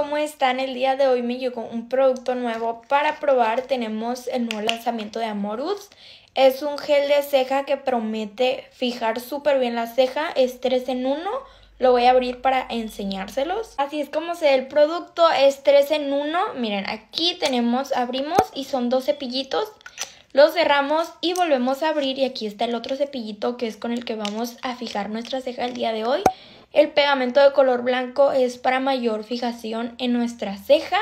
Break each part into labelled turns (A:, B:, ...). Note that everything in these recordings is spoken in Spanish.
A: ¿cómo están? El día de hoy me llegó un producto nuevo para probar. Tenemos el nuevo lanzamiento de Amorus. Es un gel de ceja que promete fijar súper bien la ceja. Es 3 en 1. Lo voy a abrir para enseñárselos. Así es como se ve el producto. Es 3 en 1. Miren, aquí tenemos, abrimos y son dos cepillitos. Los cerramos y volvemos a abrir y aquí está el otro cepillito que es con el que vamos a fijar nuestra ceja el día de hoy. El pegamento de color blanco es para mayor fijación en nuestra ceja.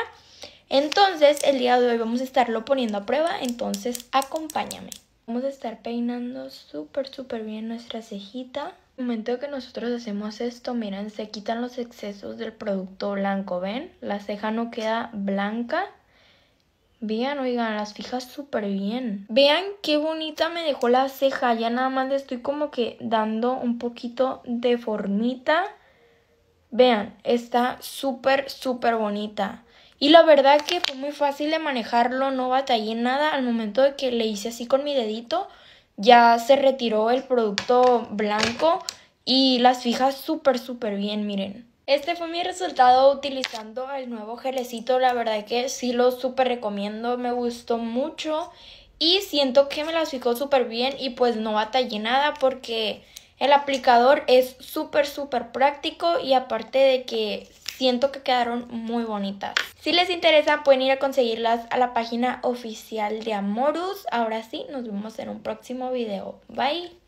A: Entonces, el día de hoy vamos a estarlo poniendo a prueba, entonces acompáñame. Vamos a estar peinando súper, súper bien nuestra cejita. En el momento que nosotros hacemos esto, miren, se quitan los excesos del producto blanco, ¿ven? La ceja no queda blanca. Vean, oigan, las fijas súper bien. Vean qué bonita me dejó la ceja. Ya nada más le estoy como que dando un poquito de formita. Vean, está súper, súper bonita. Y la verdad que fue muy fácil de manejarlo, no batallé nada. Al momento de que le hice así con mi dedito, ya se retiró el producto blanco y las fijas súper, súper bien, miren. Este fue mi resultado utilizando el nuevo gelecito. La verdad que sí lo súper recomiendo. Me gustó mucho. Y siento que me las ficó súper bien y pues no batallé nada porque el aplicador es súper súper práctico y aparte de que siento que quedaron muy bonitas. Si les interesa pueden ir a conseguirlas a la página oficial de Amorus. Ahora sí, nos vemos en un próximo video. Bye.